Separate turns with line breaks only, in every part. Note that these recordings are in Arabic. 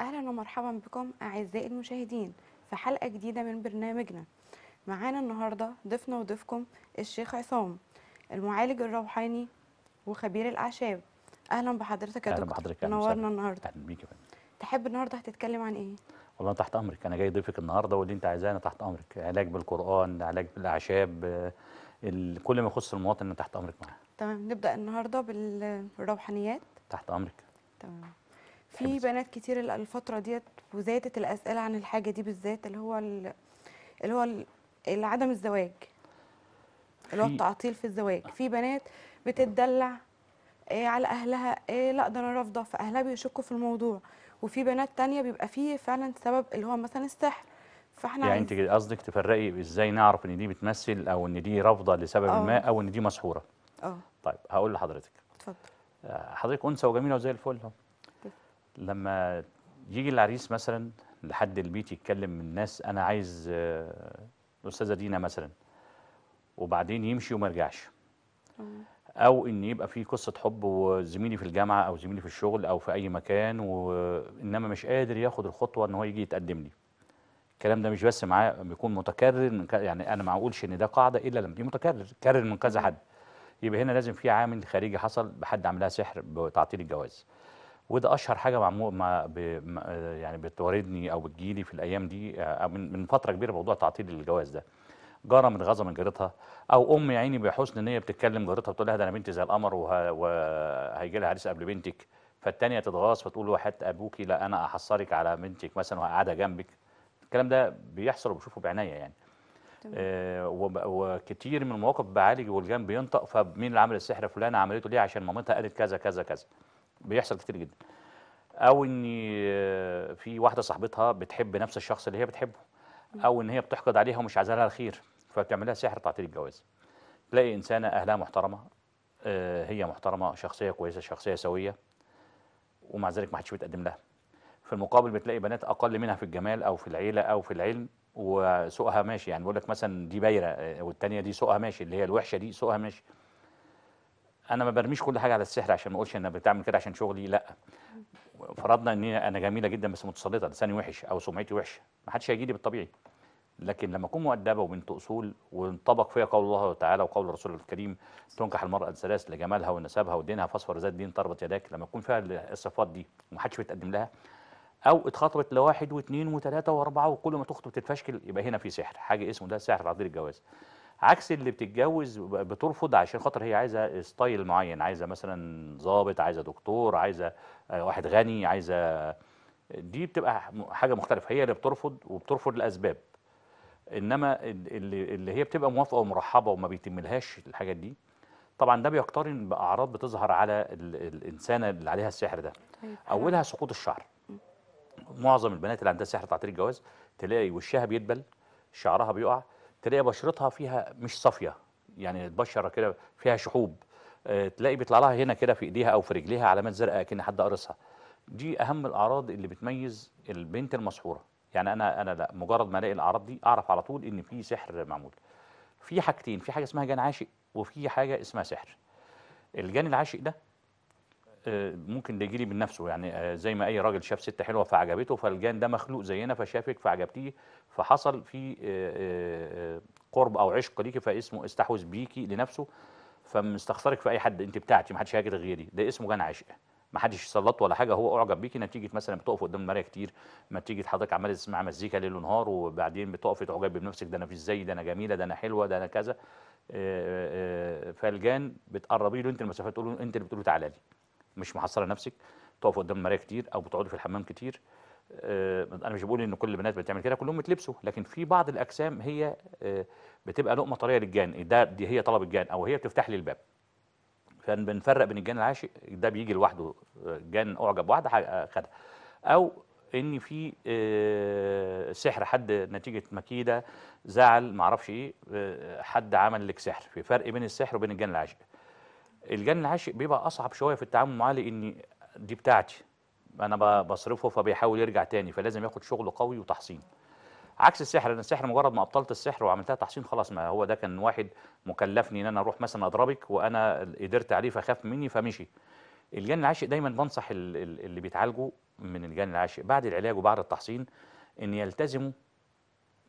اهلا ومرحبا بكم اعزائي المشاهدين في حلقه جديده من برنامجنا معانا النهارده ضيفنا وضيفكم الشيخ عصام المعالج الروحاني وخبير الاعشاب اهلا بحضرتك يا أهلا دكتور بحضرتك نورنا النهارده اهلا بيك يا فندم تحب النهارده هتتكلم عن ايه
والله انا تحت امرك انا جاي ضيفك النهارده واللي انت عايزاه انا تحت امرك علاج بالقران علاج بالاعشاب كل ما يخص المواطن انا تحت امرك معاه
تمام نبدا النهارده بالروحانيات تحت امرك تمام في بنات كتير الفتره ديت وزادت الاسئله عن الحاجه دي بالذات اللي هو اللي هو اللي عدم الزواج اللي هو التعطيل في الزواج آه. في بنات بتتدلع إيه على اهلها إيه لا ده انا رافضه فاهلها بيشكوا في الموضوع وفي بنات تانية بيبقى فيه فعلا سبب اللي هو مثلا السحر فاحنا يعني انت
قصدك تفرقي ازاي نعرف ان دي بتمثل او ان دي رافضه لسبب أوه. ما او ان دي مسحوره اه طيب هقول لحضرتك اتفضل آه، حضرتك انثى وجميله وزي الفل اهو لما يجي العريس مثلا لحد البيت يتكلم من الناس انا عايز الاستاذه آه، دينا مثلا وبعدين يمشي وما يرجعش او ان يبقى في قصه حب وزميلي في الجامعه او زميلي في الشغل او في اي مكان وانما مش قادر ياخد الخطوه ان هو يجي يتقدم لي الكلام ده مش بس معاه بيكون متكرر من ك... يعني انا ما اقولش ان ده قاعده الا لما دي متكرر كرر من كذا حد يبقى هنا لازم في عامل خارجي حصل بحد عملها سحر بتعطيل الجواز وده اشهر حاجه مع ما يعني بتواردني او بتجيلي في الايام دي آه، من فتره كبيره موضوع تعطيل الجواز ده جاره من غزة من جارتها او ام يا عيني بحسن إن هي بتتكلم جارتها بتقول لها ده انا بنتي زي القمر وهيجي لها عريس قبل بنتك فالتانيه تتغاظ فتقول له حتى ابوكي لا انا احصرك على بنتك مثلا وهقعدها جنبك الكلام ده بيحصل وبشوفه بعناية يعني آه وكتير من المواقف بعالج والجنب بينطق فمين اللي عمل السحر فلانه عملته ليه عشان مامتها قالت كذا كذا كذا بيحصل كتير جدا او ان آه، في واحده صاحبتها بتحب نفس الشخص اللي هي بتحبه او ان هي بتحقد عليها ومش عايزه لها الخير فبتعملها سحر تعطيل الجواز تلاقي انسانه اهلها محترمه آه، هي محترمه شخصيه كويسه شخصيه سويه ومع ذلك ما حدش بيتقدم لها في المقابل بتلاقي بنات اقل منها في الجمال او في العيله او في العلم وسوقها ماشي يعني بيقول لك مثلا دي بايره آه، والتانيه دي سوقها ماشي اللي هي الوحشه دي سوقها ماشي انا ما برميش كل حاجه على السحر عشان ما اقولش انا بتعمل كده عشان شغلي لا فرضنا ان انا جميله جدا بس متسلطه لساني وحش او سمعتي وحشه ما حدش هيجي لي بالطبيعي لكن لما اكون مؤدبه وبنت اصول وانطبق فيها قول الله تعالى وقول الرسول الكريم تنكح المراه الثلاث لجمالها ونسبها ودينها فاصفر ذات دين تربط يداك لما يكون فيها الصفات دي ومحدش بيتقدم لها او اتخطبت لواحد واثنين وثلاثه واربعه وكل ما تخطب تتفشكل يبقى هنا في سحر حاجه اسمه ده سحر تعطيل الجواز عكس اللي بتتجوز بترفض عشان خاطر هي عايزه ستايل معين عايزه مثلا ظابط عايزه دكتور عايزه آه، واحد غني عايزه دي بتبقى حاجه مختلفه هي اللي بترفض وبترفض لاسباب انما اللي, اللي هي بتبقى موافقه ومرحبه وما بيتملهاش الحاجات دي طبعا ده بيقترن باعراض بتظهر على الانسانه اللي عليها السحر ده طيب، اولها سقوط الشعر معظم البنات اللي عندها سحر تعطيل الجواز تلاقي وشها بيدبل شعرها بيقع تلاقي بشرتها فيها مش صافيه يعني البشره كده فيها شحوب آه، تلاقي بيطلع لها هنا كده في ايديها او في رجليها علامات زرقاء كأن حد قرصها دي اهم الاعراض اللي بتميز البنت المسحوره يعني انا انا لا مجرد ما الاقي الاعراض دي اعرف على طول ان في سحر معمول في حاجتين في حاجه اسمها جان عاشق وفي حاجه اسمها سحر الجان العاشق ده ممكن ده يجيلي من نفسه يعني آه، زي ما اي راجل شاف ست حلوه فعجبته فالجان ده مخلوق زينا فشافك فعجبتيه فحصل في آه، آه، قرب او عشق ليكي فاسمه استحوذ بيكي لنفسه فمستخسرك في اي حد انت بتاعتي ما حدش هيجي غيري ده اسمه جان عشق ما حدش يسلط ولا حاجه هو اعجب بيكي نتيجه مثلا بتقف قدام المرايه كتير ما تيجي حضرتك عمال تسمع مزيكا ليل ونهار وبعدين بتقفي تعجب بنفسك ده انا في ازاي ده انا جميله ده انا حلوه ده انا كذا فالجان بتقربي له انت المسافات تقول له انت اللي بتقول له تعالى لي مش محصله نفسك تقفوا قدام المرايه كتير او بتقعدوا في الحمام كتير آه، انا مش بقول ان كل البنات بتعمل كده كلهم بتلبسوا لكن في بعض الاجسام هي آه، بتبقى لقمه طريه للجان ده دي هي طلب الجان او هي بتفتح لي الباب فبنفرق بين الجان العاشق ده بيجي لوحده آه، جان اعجب واحده خدها او ان في سحر حد نتيجه مكيده زعل معرفش ايه حد عمل لك سحر في فرق بين السحر وبين الجان العاشق الجن العاشق بيبقى اصعب شويه في التعامل معاه لان دي بتاعتي انا بصرفه فبيحاول يرجع تاني فلازم ياخد شغل قوي وتحصين عكس السحر انا السحر مجرد ما ابطلت السحر وعملتها تحصين خلاص ما هو ده كان واحد مكلفني ان انا اروح مثلا اضربك وانا قدرت عليه فخاف مني فمشي الجن العاشق دايما بنصح اللي بيتعالجوا من الجن العاشق بعد العلاج وبعد التحصين ان يلتزموا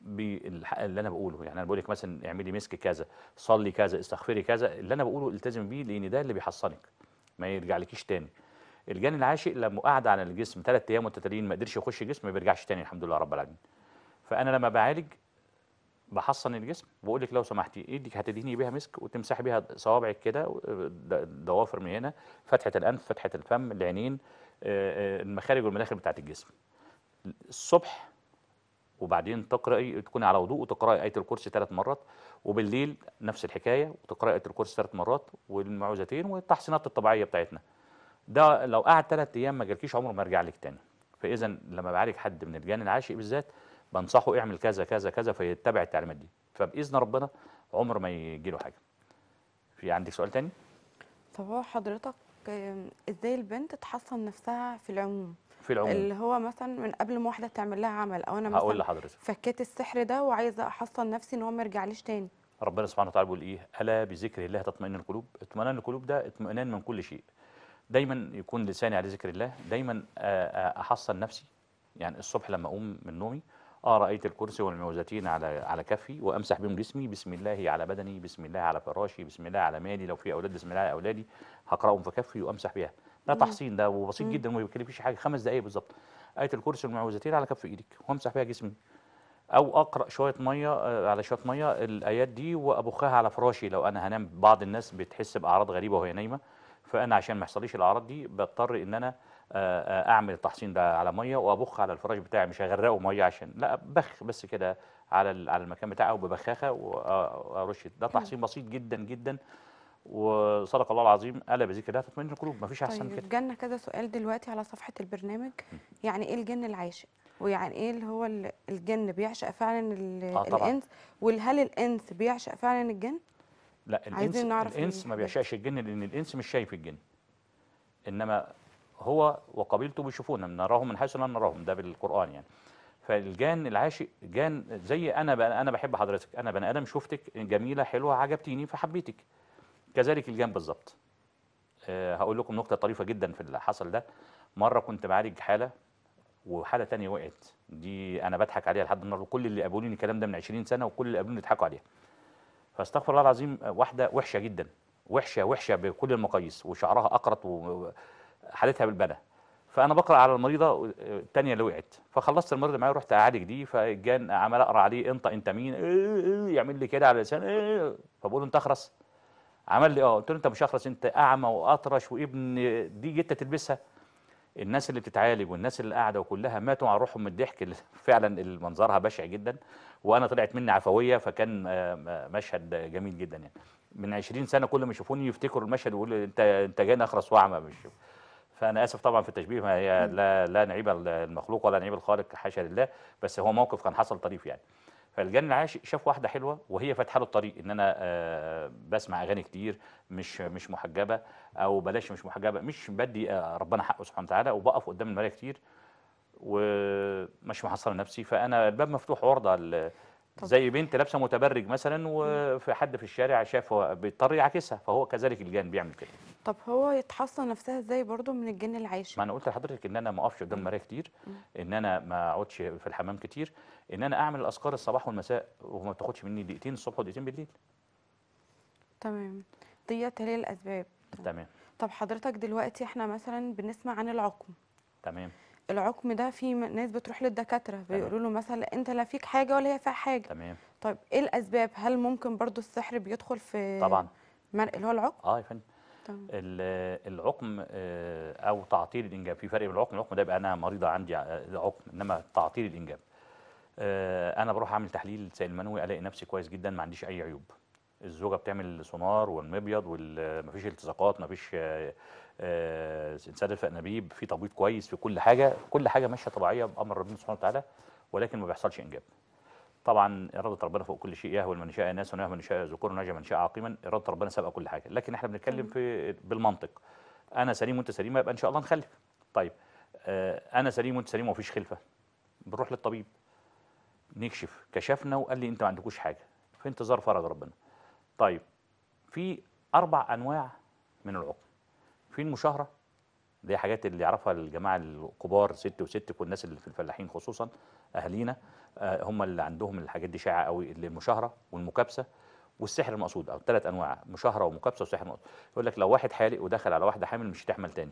بالحق اللي انا بقوله يعني انا بقول لك مثلا اعملي مسك كذا صلي كذا استغفري كذا اللي انا بقوله التزم بيه لان ده اللي بيحصنك ما يرجعلكيش تاني الجاني العاشق لما قعد على الجسم ثلاث ايام متتاليين ما قدرش يخش الجسم ما بيرجعش تاني الحمد لله رب العالمين فانا لما بعالج بحصن الجسم بقول لك لو سمحتي ايدك هتدهني بيها مسك وتمسحي بيها صوابعك كده ضوافر من هنا فتحه الانف فتحه الفم العينين المخارج والمداخل بتاعت الجسم الصبح وبعدين تقرأي تكوني على وضوء وتقرأي آية الكرسي ثلاث مرات وبالليل نفس الحكاية وتقرأي آية الكرسي ثلاث مرات والمعوذتين والتحصينات الطبيعية بتاعتنا ده لو قعد ثلاث أيام ما جالكيش عمره ما يرجع لك تاني فإذا لما بعالج حد من الجان العاشق بالذات بنصحه اعمل كذا كذا كذا فيتبع التعليمات دي فبإذن ربنا عمر ما يجي له حاجة في عندك سؤال تاني؟
طب هو حضرتك ازاي البنت تحصن نفسها في العموم؟ في العموم اللي هو مثلا من قبل ما واحده تعمل لها عمل او انا هقول لحضرتك فكيت السحر ده وعايزه احصن نفسي ان هو ما يرجعليش تاني
ربنا سبحانه وتعالى بيقول ايه الا بذكر الله تطمئن القلوب اطمئنان القلوب ده اطمئنان من كل شيء دايما يكون لساني على ذكر الله دايما احصن نفسي يعني الصبح لما اقوم من نومي اه رايت الكرسي والموزتين على على كفي وامسح بهم جسمي بسم الله على بدني بسم الله على فراشي بسم الله على مالي لو في اولاد بسم الله على اولادي هقراهم في كفي وامسح بها ده تحصين ده وبسيط جدا وما بيكلفكيش حاجه خمس دقائق بالظبط ايه الكرسي والمعوذتين على كف ايدك وامسح بيها جسمي او اقرا شويه ميه آه، على شويه ميه الايات دي وابخها على فراشي لو انا هنام بعض الناس بتحس باعراض غريبه وهي نايمه فانا عشان ما يحصليش الاعراض دي بضطر ان انا آه، آه، اعمل التحصين ده على ميه وابخ على الفراش بتاعي مش هغرقه ميه عشان لا بخ بس كده على على المكان بتاعه ببخاخه وارش ده تحصين بسيط جدا جدا وصدق الله العظيم الا بذكر الله تطمئن القلوب مفيش احسن طيب كده
جالنا كذا سؤال دلوقتي على صفحه البرنامج يعني ايه الجن العاشق ويعني ايه اللي هو الجن بيعشق فعلا آه الانس وهل الانس بيعشق فعلا الجن
لا الانس نعرف الانس ما بيعشقش الجن لان الانس مش شايف الجن انما هو وقبيلته بيشوفونا نراهم من حيث لا نراهم ده بالقران يعني فالجان العاشق جان زي انا انا بحب حضرتك انا بني ادم شفتك جميله حلوه عجبتيني فحبيتك كذلك الجنب بالظبط آه، هقول لكم نقطة طريفة جدا في اللي حصل ده مرة كنت بعالج حالة وحالة تانية وقعت دي أنا بضحك عليها لحد النهاردة كل اللي قابلوني الكلام ده من 20 سنة وكل اللي قابلوني يضحكوا عليها فاستغفر الله العظيم واحدة وحشة جدا وحشة وحشة بكل المقاييس وشعرها أقرط وحالتها بالبنا فأنا بقرأ على المريضة التانية اللي وقعت فخلصت المريضة معايا ورحت أعالج دي فجان عمال أقرأ عليه أنت أنت مين إيه، إيه، إيه، يعمل لي كده على لسان فبقول له أنت أخرس عمل لي اه قلت له انت مش اخرس انت اعمى واطرش وابن دي جيت تلبسها الناس اللي بتتعالج والناس اللي قاعده وكلها ماتوا على روحهم من الضحك فعلا منظرها بشع جدا وانا طلعت مني عفويه فكان آه، مشهد جميل جدا يعني من 20 سنه كل ما يشوفوني يفتكروا المشهد ويقولوا انت انت جاي اخرس واعمى مش فانا اسف طبعا في التشبيه ما هي لا لا نعيب المخلوق ولا نعيب الخالق حاشا لله بس هو موقف كان حصل طريف يعني فالجن العاشق شاف واحده حلوه وهي فاتحه له الطريق ان انا آه، بسمع اغاني كتير مش مش محجبه او بلاش مش محجبه مش بدي آه، ربنا حقه سبحانه وتعالى وبقف قدام المرايه كتير ومش محصله نفسي فانا الباب مفتوح عرضه زي بنت لابسه متبرج مثلا وفي حد في الشارع شافه بيضطر يعاكسها فهو كذلك الجن بيعمل كده
طب هو يتحصن نفسها ازاي برضو من الجن العاشر
ما انا قلت لحضرتك ان انا ما اقفش قدام المرايه كتير ان انا ما اقعدش في الحمام كتير ان انا اعمل الاذكار الصباح والمساء وما بتاخدش مني دقيقتين الصبح ودقيقتين بالليل
تمام ديت هي الاسباب تمام طب حضرتك دلوقتي احنا مثلا بنسمع عن العقم تمام العقم ده في ناس بتروح للدكاتره بيقولوا له مثلا انت لا فيك حاجه ولا هي فيها حاجه تمام طيب ايه الاسباب هل ممكن برضو السحر بيدخل في طبعا اللي هو العقم
اه يا فندم العقم آه، او تعطيل الانجاب في فرق بين العقم العقم ده يبقى انا مريضه عندي آه، عقم انما تعطيل الانجاب آه، انا بروح اعمل تحليل سائل المنوي الاقي نفسي كويس جدا ما عنديش اي عيوب الزوجه بتعمل سونار والمبيض ومفيش التصاقات مفيش انسداد الفأنابيب في تبويض كويس في كل حاجه كل حاجه ماشيه طبيعيه بامر ربنا سبحانه وتعالى ولكن ما بيحصلش انجاب طبعا اراده ربنا فوق كل شيء يهوى من شاء ناس ويهوى من شاء ذكور ونجى من شاء عقيما اراده ربنا سابقه كل حاجه لكن احنا بنتكلم في بالمنطق انا سليم وانت سليم يبقى ان شاء الله نخلف طيب آه، انا سليم وانت سليم ومفيش خلفه بنروح للطبيب نكشف كشفنا وقال لي انت ما عندكوش حاجه في انتظار فرج ربنا طيب في اربع انواع من العقم في المشاهره دي حاجات اللي يعرفها الجماعه الكبار ست وست والناس اللي في الفلاحين خصوصا اهالينا آه، هم اللي عندهم الحاجات دي شائعه قوي المشاهره والمكابسه والسحر المقصود او ثلاث انواع مشاهره ومكابسه وسحر مقصود يقول لك لو واحد حالق ودخل على واحده حامل مش هتحمل تاني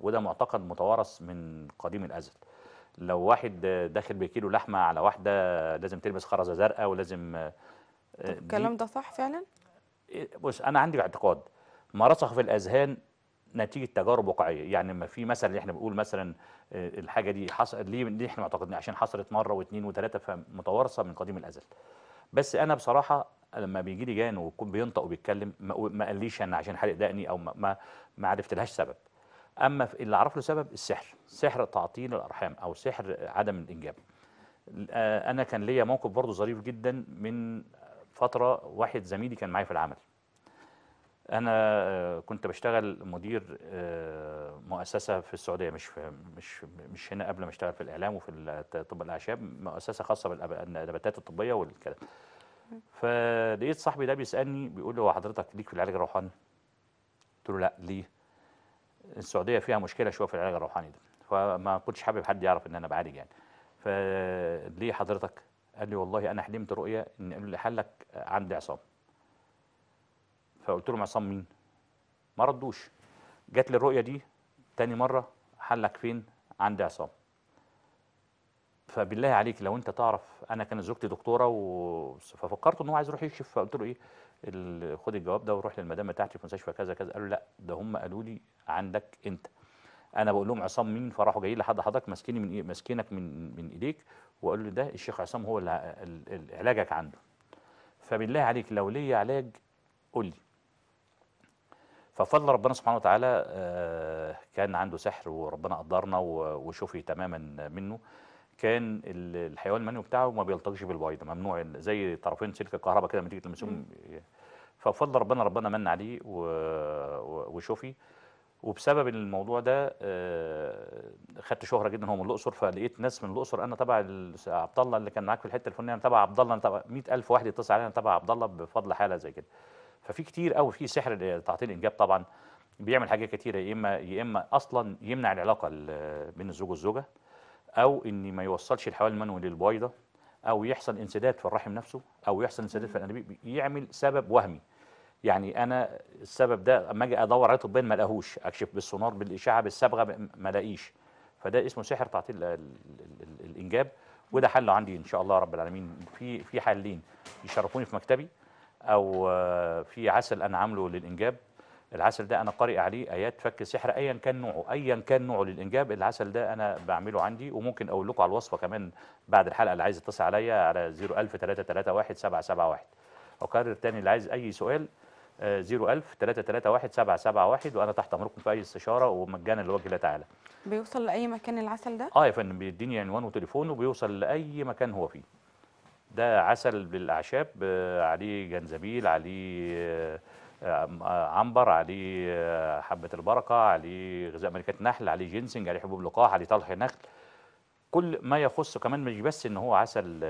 وده معتقد متوارث من قديم الازل لو واحد داخل بكيلو لحمه على واحده لازم تلبس خرزه زرقاء ولازم آه، الكلام ده صح فعلا بص انا عندي اعتقاد ما رسخ في الاذهان نتيجه تجارب واقعيه يعني لما في مثلا اللي احنا بنقول مثلا آه، الحاجه دي حصلت ليه دي احنا معتقدين عشان حصلت مره واثنين وثلاثه فمتوارثه من قديم الازل بس انا بصراحه لما بيجي لي جان ويكون بينطق وبيتكلم ما قاليش انا عشان حرق دقني او ما ما عرفتلهاش سبب اما اللي اعرف له سبب السحر سحر تعطيل الارحام او سحر عدم الانجاب آه، انا كان ليا موقف برضه ظريف جدا من فتره واحد زميلي كان معايا في العمل انا آه، كنت بشتغل مدير آه، مؤسسه في السعوديه مش في مش مش هنا قبل ما اشتغل في الاعلام وفي طب الاعشاب مؤسسه خاصه بالنباتات الطبيه والكلام فلقيت صاحبي ده بيسالني بيقول لي هو حضرتك ليك في العلاج الروحاني قلت له لا ليه السعوديه فيها مشكله شويه في العلاج الروحاني ده فما كنتش حابب حد يعرف ان انا بعالج يعني فليه حضرتك قال لي والله انا حلمت رؤيه ان اللي حلك عندي عصام فقلت لهم عصام مين ما ردوش جات لي الرؤيه دي تاني مره حلك فين عند عصام فبالله عليك لو انت تعرف انا كانت زوجتي دكتوره و... ففكرت ان هو عايز يروح يكشف فقلت له ايه ال... خد الجواب ده وروح للمدام بتاعتي في مستشفى كذا كذا قالوا لا ده هم قالوا لي عندك انت انا بقول لهم عصام مين فراحوا جايين لحد حضرتك ماسكيني من إيه ماسكينك من من ايديك وقالوا لي ده الشيخ عصام هو اللي علاجك عنده فبالله عليك لو ليا علاج قول لي ففضل ربنا سبحانه وتعالى آه، كان عنده سحر وربنا قدرنا وشفي تماما منه كان الحيوان المنوي بتاعه ما بيلتقش بالبيض ممنوع زي طرفين سلك الكهرباء كده لما تيجي تلمسهم ففضل ربنا ربنا من عليه وشفي وبسبب الموضوع ده آه، خدت شهره جدا هو من الاقصر فلقيت ناس من الاقصر انا تبع عبد الله اللي كان معاك في الحته الفلانيه انا تبع عبد الله انا تبع 100000 واحد يتصل علي انا تبع عبد الله بفضل حاله زي كده ففي كتير قوي في سحر تعطيل الانجاب طبعا بيعمل حاجات كتيره يا اما يا اما اصلا يمنع العلاقه بين الزوج والزوجه او ان ما يوصلش الحوال المنوي للبويضه او يحصل انسداد في الرحم نفسه او يحصل انسداد في الانابيب يعمل سبب وهمي يعني انا السبب ده اما اجي ادور عليه طبيا ما الاقوش اكشف بالسونار بالاشعه بالصبغه ما الاقيش فده اسمه سحر تعطيل الانجاب وده حله عندي ان شاء الله رب العالمين في في حلين يشرفوني في مكتبي او آه، في عسل انا عامله للانجاب العسل ده انا قارئ عليه ايات فك سحر ايا كان نوعه ايا كان نوعه للانجاب العسل ده انا بعمله عندي وممكن اقول لكم على الوصفه كمان بعد الحلقه اللي عايز يتصل عليا على 771 اكرر تاني اللي عايز اي سؤال 0000 331 771 وانا تحت امركم في اي استشاره ومجانا لوجه الله تعالى.
بيوصل لاي مكان العسل ده؟
اه يا فندم بيديني عنوان وتليفونه وبيوصل لاي مكان هو فيه. ده عسل بالاعشاب آه، عليه جنزبيل عليه آه، آه، عنبر عليه حبه البركه عليه غذاء ملكات نحل عليه جينسنج عليه حبوب لقاح عليه طلح نخل كل ما يخص كمان مش بس ان هو عسل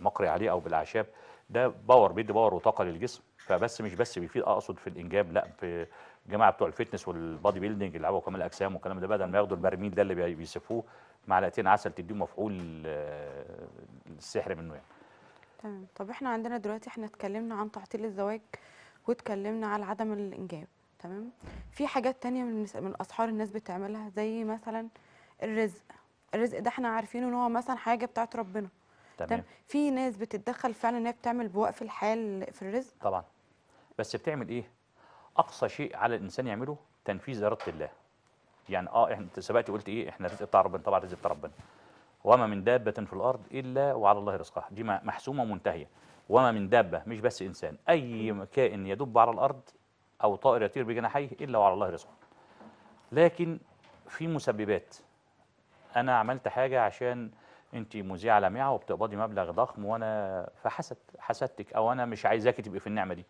مقري عليه او بالاعشاب ده باور بيدي باور وطاقه للجسم فبس مش بس بيفيد اقصد في الانجاب لا في الجماعه بتوع الفتنس والبادي بيلدنج اللي لعبوا كمال اجسام والكلام ده بدل ما ياخدوا البرميل ده اللي بيسفوه معلقتين عسل تديهم مفعول آه، السحر منه يعني
تمام طب احنا عندنا دلوقتي احنا اتكلمنا عن تعطيل الزواج واتكلمنا على عدم الانجاب تمام في حاجات تانية من من اسحار الناس بتعملها زي مثلا الرزق الرزق ده احنا عارفينه ان هو مثلا حاجه بتاعت ربنا تمام في ناس بتتدخل فعلا ان هي بتعمل بوقف الحال في الرزق
طبعا بس بتعمل ايه اقصى شيء على الانسان يعمله تنفيذ اراده الله يعني اه احنا سبقتي قلت ايه احنا رزق بتاع ربنا طبعا رزق بتاع ربنا وما من دابة في الأرض إلا وعلى الله رزقها دي محسومة ومنتهية وما من دابة مش بس إنسان أي كائن يدب على الأرض أو طائر يطير بجناحيه إلا وعلى الله رزقه لكن في مسببات أنا عملت حاجة عشان أنت مذيعة لامعة وبتقبضي مبلغ ضخم وأنا فحسد حسدتك أو أنا مش عايزاكي تبقي في النعمة دي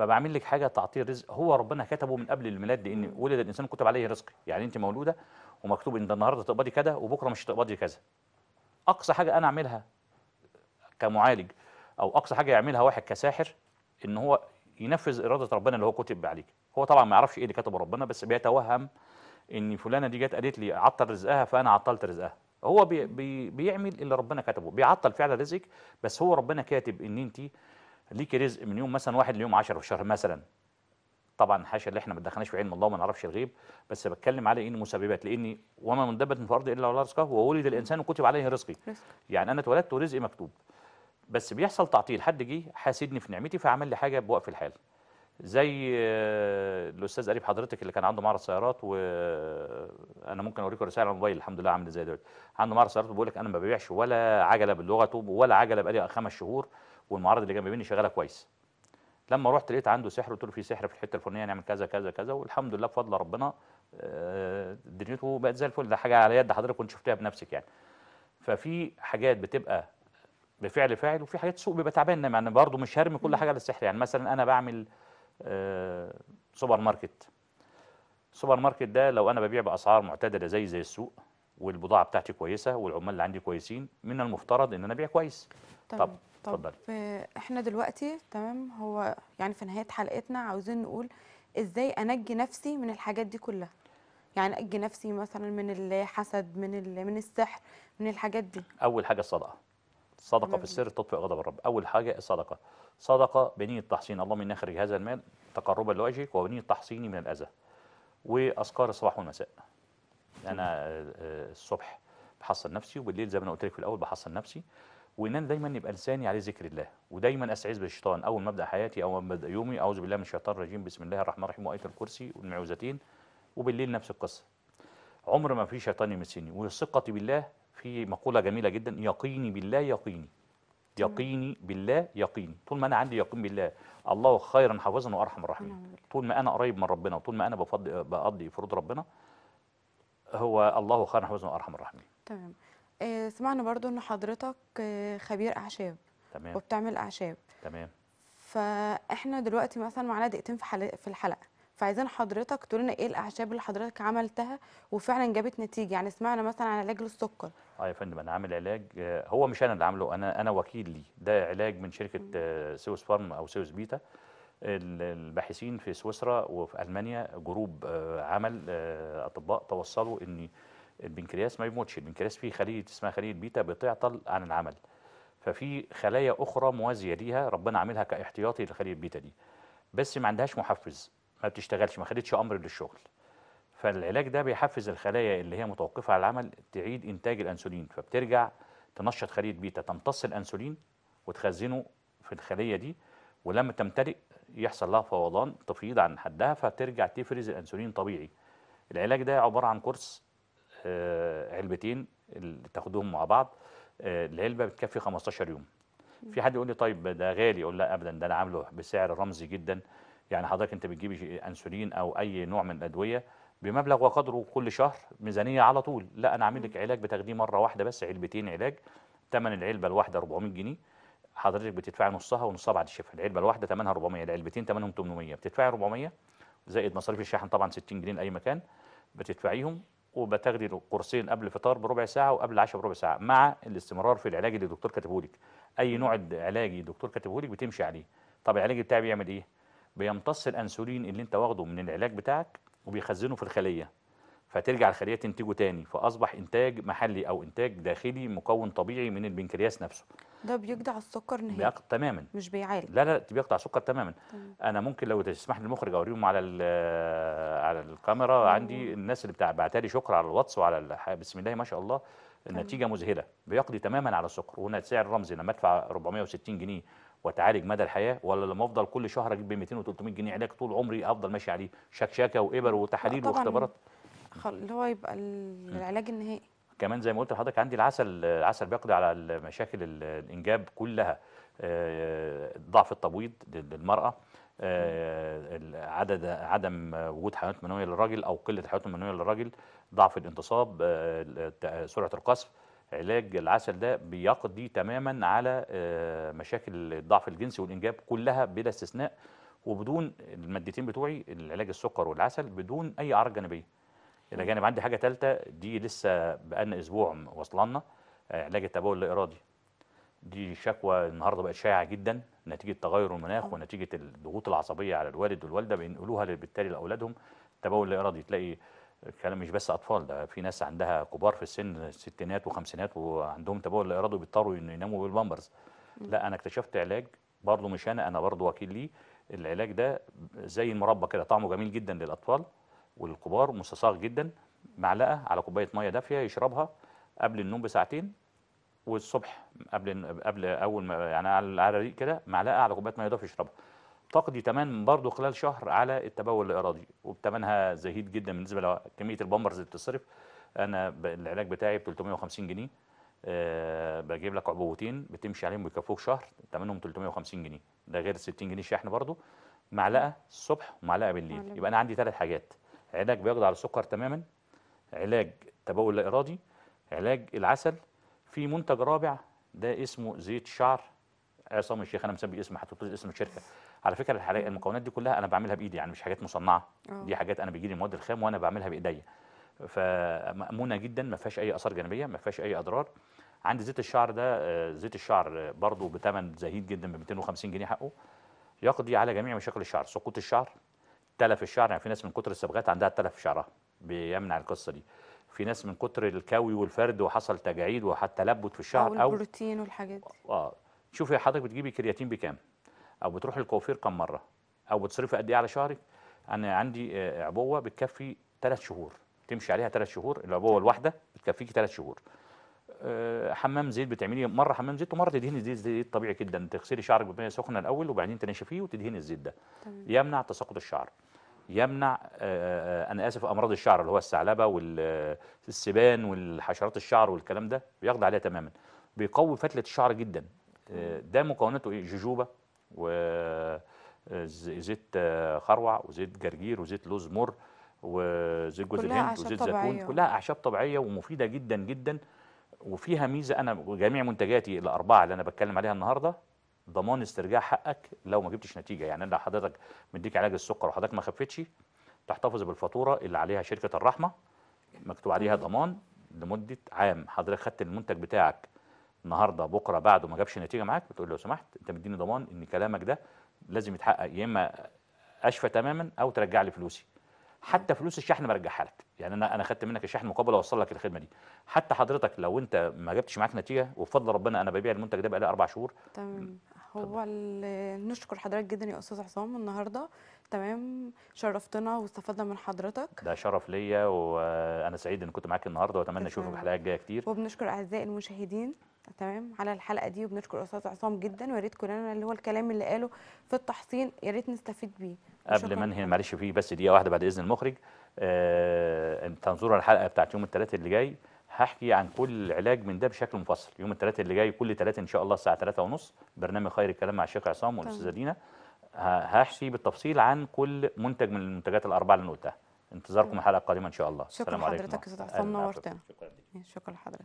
فبعمل لك حاجه تعطيل رزق هو ربنا كتبه من قبل الميلاد لان ولد الانسان كتب عليه رزق يعني انت مولوده ومكتوب ان النهارده تقبضي كذا وبكره مش هتقبضي كذا اقصى حاجه انا اعملها كمعالج او اقصى حاجه يعملها واحد كساحر ان هو ينفذ اراده ربنا اللي هو كتب عليك هو طبعا ما يعرفش ايه اللي كتبه ربنا بس بيتوهم ان فلانه دي جت قالت لي عطل رزقها فانا عطلت رزقها هو بي بي بيعمل اللي ربنا كتبه بيعطل فعلا رزقك بس هو ربنا كاتب ان انت ليك رزق من يوم مثلا واحد ليوم 10 في الشهر مثلا طبعا حاشا اللي احنا ما دخلناش في علم الله وما نعرفش الغيب بس بتكلم على ان مسببات لان وما من دابه في الارض الا ولا رزقه وولد الانسان وكتب عليه رزقي يعني انا اتولدت ورزقي مكتوب بس بيحصل تعطيل حد جه حاسدني في نعمتي فعمل لي حاجه بوقف الحال زي آه، الاستاذ قريب حضرتك اللي كان عنده معرض سيارات وانا ممكن اوريكم رساله على الموبايل الحمد لله عامل ازاي دلوقتي عنده معرض سيارات بيقول لك انا ما ببيعش ولا عجله بلغته ولا عجله بقالي خمس شهور والمعارض اللي جنب مني شغاله كويس لما رحت لقيت عنده سحر قلت له في سحر في الحته الفلانيه نعمل كذا كذا كذا والحمد لله بفضل ربنا آه، دنيته بقت زي الفل ده حاجه على يد حضرتك كنت شفتها بنفسك يعني ففي حاجات بتبقى بفعل فاعل وفي حاجات سوق بيبقى تعبان يعني برضه مش هرمي كل حاجه للسحر يعني مثلا انا بعمل آه، سوبر ماركت السوبر ماركت ده لو انا ببيع باسعار معتدله زي زي السوق والبضاعه بتاعتي كويسه والعمال اللي عندي كويسين من المفترض ان انا ابيع كويس طب اتفضلي
آه، احنا دلوقتي تمام هو يعني في نهايه حلقتنا عاوزين نقول ازاي انجي نفسي من الحاجات دي كلها يعني انجي نفسي مثلا من الحسد من من السحر من الحاجات دي
اول حاجه الصدقه صدقه في السر تطفئ غضب الرب اول حاجه الصدقه صدقه بنيه تحصين الله من اخرج هذا المال تقربا لوجهك وبنيه تحصيني من الاذى واذكار الصباح والمساء انا آه، آه، الصبح بحصن نفسي وبالليل زي ما انا قلت لك في الاول بحصن نفسي وان انا دايما يبقى لساني عليه ذكر الله ودايما استعيذ بالشيطان اول ما ابدا حياتي او ما ابدا يومي اعوذ بالله من الشيطان الرجيم بسم الله الرحمن الرحيم وايه الكرسي والمعوذتين وبالليل نفس القصه عمر ما في شيطان يمسني وثقتي بالله في مقوله جميله جدا يقيني بالله يقيني يقيني بالله يقيني طول ما انا عندي يقين بالله الله خيرا حافظا وارحم الراحمين نعم. طول ما انا قريب من ربنا وطول ما انا بقضي فروض ربنا هو الله خير حزن وارحم الراحمين
تمام آه، سمعنا برضو ان حضرتك آه، خبير اعشاب تمام وبتعمل اعشاب تمام فاحنا دلوقتي مثلا معانا دقيقتين في في الحلقه فعايزين حضرتك تقول لنا ايه الاعشاب اللي حضرتك عملتها وفعلا جابت نتيجه يعني سمعنا مثلا عن علاج للسكر
اه يا فندم انا عامل علاج آه، هو مش انا اللي عامله انا انا وكيل ليه ده علاج من شركه سيوس فارم او سيوس بيتا الباحثين في سويسرا وفي ألمانيا جروب آه، عمل آه، أطباء توصلوا أن البنكرياس ما بيموتش البنكرياس فيه خلية اسمها خلية بيتا بتعطل عن العمل ففي خلايا أخرى موازية ليها ربنا عاملها كاحتياطي لخلية البيتا دي بس ما عندهاش محفز ما بتشتغلش ما خدتش أمر للشغل فالعلاج ده بيحفز الخلايا اللي هي متوقفة على العمل تعيد إنتاج الأنسولين فبترجع تنشط خلية بيتا تمتص الأنسولين وتخزنه في الخلية دي ولما تمتلئ يحصل لها فوضان تفيض عن حدها فترجع تفرز الانسولين طبيعي العلاج ده عباره عن كورس آه، علبتين اللي تاخدهم مع بعض آه، العلبه بتكفي 15 يوم في حد يقول لي طيب ده غالي اقول لا ابدا ده انا عامله بسعر رمزي جدا يعني حضرتك انت بتجيب انسولين او اي نوع من الادويه بمبلغ وقدره كل شهر ميزانيه على طول لا انا عامل لك علاج بتاخديه مره واحده بس علبتين علاج ثمن العلبه الواحده 400 جنيه حضرتك بتدفعي نصها ونصها بعد الشفاء العلبه الواحده ثمنها 400 العلبتين ثمنهم 800 بتدفعي 400 زائد مصاريف الشحن طبعا 60 جنيه لاي مكان بتدفعيهم وبتاخدي قرصين قبل الفطار بربع ساعه وقبل العشاء بربع ساعه مع الاستمرار في العلاج اللي الدكتور كاتبهولك اي نوع علاجي الدكتور كاتبهولك بتمشي عليه طب العلاج بتاعي بيعمل ايه بيمتص الانسولين اللي انت واخده من العلاج بتاعك وبيخزنه في الخليه فترجع الخليه تنتجه تاني فاصبح انتاج محلي او انتاج داخلي مكون طبيعي من البنكرياس نفسه
ده بيقطع السكر نهائي بيقطع تماما مش بيعالج
لا لا بيقطع السكر تماما طيب. انا ممكن لو تسمح لي المخرج اوريهم على على الكاميرا مم. عندي الناس اللي بعتها لي شكر على الواتس وعلى بسم الله ما شاء الله النتيجه مذهله بيقضي تماما على السكر وهنا سعر رمزي لما ادفع 460 جنيه واتعالج مدى الحياه ولا لما افضل كل شهر اجيب ب 200 و 300 جنيه علاج طول عمري افضل ماشي عليه شكشكه وابر وتحاليل واختبارات
اللي هو يبقى العلاج النهائي
كمان زي ما قلت لحضرتك عندي العسل العسل بيقضي على مشاكل الانجاب كلها آه، ضعف التبويض للمراه آه، عدد عدم وجود حيوانات منويه للراجل او قله الحيوانات المنويه للراجل ضعف الانتصاب آه، سرعه القصف علاج العسل ده بيقضي تماما على مشاكل الضعف الجنسي والانجاب كلها بلا استثناء وبدون المادتين بتوعي العلاج السكر والعسل بدون اي اعراض جانبيه الى جانب عندي حاجه ثالثه دي لسه بقالنا اسبوع واصلنا آه، علاج التبول الارادي دي شكوى النهارده بقت شائعه جدا نتيجه تغير المناخ ونتيجه الضغوط العصبيه على الوالد والوالده بينقلوها بالتالي لاولادهم التبول الارادي تلاقي الكلام مش بس اطفال ده في ناس عندها كبار في السن الستينات وخمسينات وعندهم تبول ارادي وبيضطروا يناموا بالبامبرز لا انا اكتشفت علاج برضه مش انا انا برضه وكيل ليه العلاج ده زي المربى كده طعمه جميل جدا للاطفال والكبار مستساغ جدا معلقه على كوبايه ميه دافيه يشربها قبل النوم بساعتين والصبح قبل قبل اول ما يعني على الريق كده معلقه على كوبايه ميه دافيه يشربها تقضي تمام برضه خلال شهر على التبول الارادي وبتمنها زهيد جدا بالنسبه لكميه البامبرز اللي بتصرف انا العلاج بتاعي ب 350 جنيه أه بجيب لك عبوتين بتمشي عليهم بيكفوك شهر تمنهم 350 جنيه ده غير 60 جنيه شحن برضه معلقه الصبح ومعلقه بالليل يبقى انا عندي ثلاث حاجات علاج بيقضي على السكر تماما علاج تبول لا ارادي علاج العسل في منتج رابع ده اسمه زيت شعر عصام آه، الشيخ انا مسمي اسم حطيت اسم الشركه على فكره المكونات دي كلها انا بعملها بايدي يعني مش حاجات مصنعه أوه. دي حاجات انا بيجي لي المواد الخام وانا بعملها بايديا فمامونه جدا ما فيهاش اي اثار جانبيه ما فيهاش اي اضرار عندي زيت الشعر ده آه، زيت الشعر برضه بثمن زهيد جدا ب 250 جنيه حقه يقضي على جميع مشاكل الشعر سقوط الشعر تلف الشعر يعني في ناس من كتر الصبغات عندها تلف شعرها بيمنع القصه دي في ناس من كتر الكوي والفرد وحصل تجاعيد وحتى تلبت في الشعر او, أو
البروتين والحاجات دي
اه شوفي حضرتك بتجيبي كرياتين بكام او بتروحي الكوافير كم مره او بتصرفي قد ايه على شعرك انا عندي آه، عبوه بتكفي ثلاث شهور تمشي عليها ثلاث شهور العبوه الواحده بتكفيكي ثلاث شهور آه، حمام زيت بتعمليه مره حمام زيت ومره تدهني زيت زيت طبيعي جدا تغسلي شعرك بميه سخنه الاول وبعدين تنشفيه وتدهني الزيت ده يمنع تساقط الشعر يمنع آه، آه، آه، انا اسف امراض الشعر اللي هو الثعلبه والسبان والحشرات الشعر والكلام ده بيقضي عليها تماما بيقوي فتله الشعر جدا ده مكوناته ايه جوجوبا وزيت خروع وزيت جرجير وزيت لوز مر وزيت جوز الهند وزيت زيتون كلها اعشاب طبيعيه ومفيده جدا جدا وفيها ميزه انا جميع منتجاتي الاربعه اللي انا بتكلم عليها النهارده ضمان استرجاع حقك لو ما جبتش نتيجه يعني لو حضرتك مديك علاج السكر وحضرتك ما خفتش تحتفظ بالفاتوره اللي عليها شركه الرحمه مكتوب عليها ضمان لمده عام حضرتك خدت المنتج بتاعك النهارده بكره بعده ما جابش نتيجه معاك بتقول له لو سمحت انت مديني ضمان ان كلامك ده لازم يتحقق يا اما اشفى تماما او ترجع لي فلوسي حتى فلوس الشحن برجعها لك يعني انا انا خدت منك الشحن مقابل اوصل لك الخدمه دي حتى حضرتك لو انت ما جبتش معاك نتيجه وبفضل ربنا انا ببيع المنتج ده بقالي اربع شهور
تمام هو نشكر حضرتك جدا يا استاذ عصام النهارده تمام شرفتنا واستفدنا من حضرتك
ده شرف ليا وانا سعيد ان كنت معاك النهارده واتمنى اشوفك الحلقات الجايه كتير
وبنشكر اعزائي المشاهدين تمام على الحلقه دي وبنشكر استاذ عصام جدا ويا ريت كلنا اللي هو الكلام اللي قاله في التحصين يا ريت نستفيد بيه قبل ما انهي
معلش في بس دقيقه واحده بعد اذن المخرج آه تنظروا الحلقه بتاعت يوم الثلاثاء اللي جاي هحكي عن كل علاج من ده بشكل مفصل يوم الثلاثاء اللي جاي كل ثلاثة ان شاء الله الساعه ثلاثة ونص برنامج خير الكلام مع الشيخ عصام والاستاذه طيب. دينا هحكي بالتفصيل عن كل منتج من المنتجات الاربعه اللي انا قلتها انتظاركم طيب. الحلقه القادمه ان شاء الله شكرا لحضرتك استاذ عصام نورتنا
شكرا لحضرتك